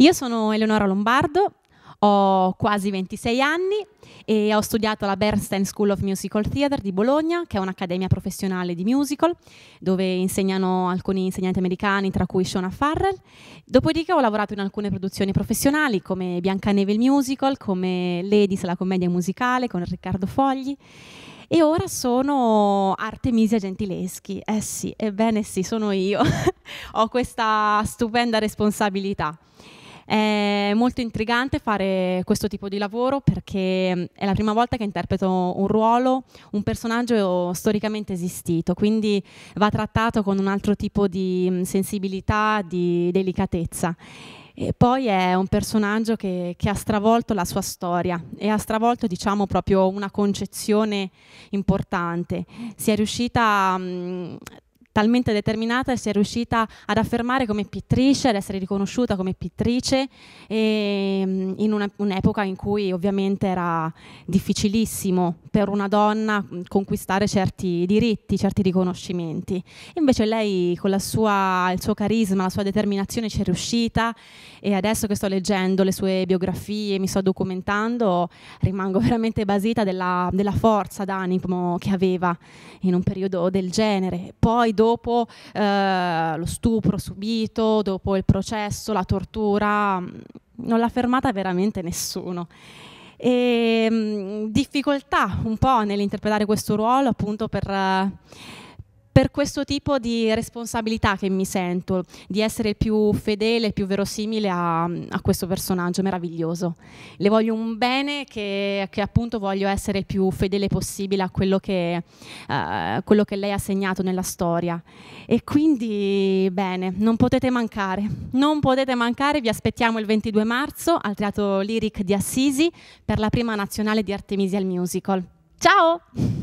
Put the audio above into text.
Io sono Eleonora Lombardo, ho quasi 26 anni e ho studiato alla Bernstein School of Musical Theatre di Bologna, che è un'accademia professionale di musical, dove insegnano alcuni insegnanti americani, tra cui Shona Farrell. Dopodiché ho lavorato in alcune produzioni professionali, come Biancaneve il musical, come Ladies la commedia musicale con Riccardo Fogli. E ora sono Artemisia Gentileschi. Eh sì, ebbene sì, sono io. ho questa stupenda responsabilità. È molto intrigante fare questo tipo di lavoro perché mm, è la prima volta che interpreto un ruolo, un personaggio storicamente esistito, quindi va trattato con un altro tipo di mm, sensibilità, di delicatezza. E poi è un personaggio che, che, ha stravolto la sua storia e ha stravolto diciamo, proprio una concezione importante. Si è riuscita mh, mm, talmente determinata e si è riuscita ad affermare come pittrice, ad essere riconosciuta come pittrice e, ehm, in un'epoca in cui ovviamente era difficilissimo per una donna mm, conquistare certi diritti, certi riconoscimenti. invece lei con sua, il suo carisma, la sua determinazione ci è riuscita e adesso che sto leggendo le sue biografie, mi sto documentando, rimango veramente basita della, della forza d'animo che aveva in un periodo del genere. Poi dopo dopo eh, lo stupro subito, dopo il processo, la tortura, mm, non l'ha fermata veramente nessuno. E, mh, mm, difficoltà un po' nell'interpretare questo ruolo appunto per... Eh, per questo tipo di responsabilità che mi sento, di essere più fedele, più verosimile a, a questo personaggio meraviglioso. Le voglio un bene che, che, appunto voglio essere più fedele possibile a quello che, uh, quello che lei ha segnato nella storia. E quindi, bene, non potete mancare, non potete mancare, vi aspettiamo il 22 marzo al Teatro Lyric di Assisi per la prima nazionale di Artemisia al Musical. Ciao!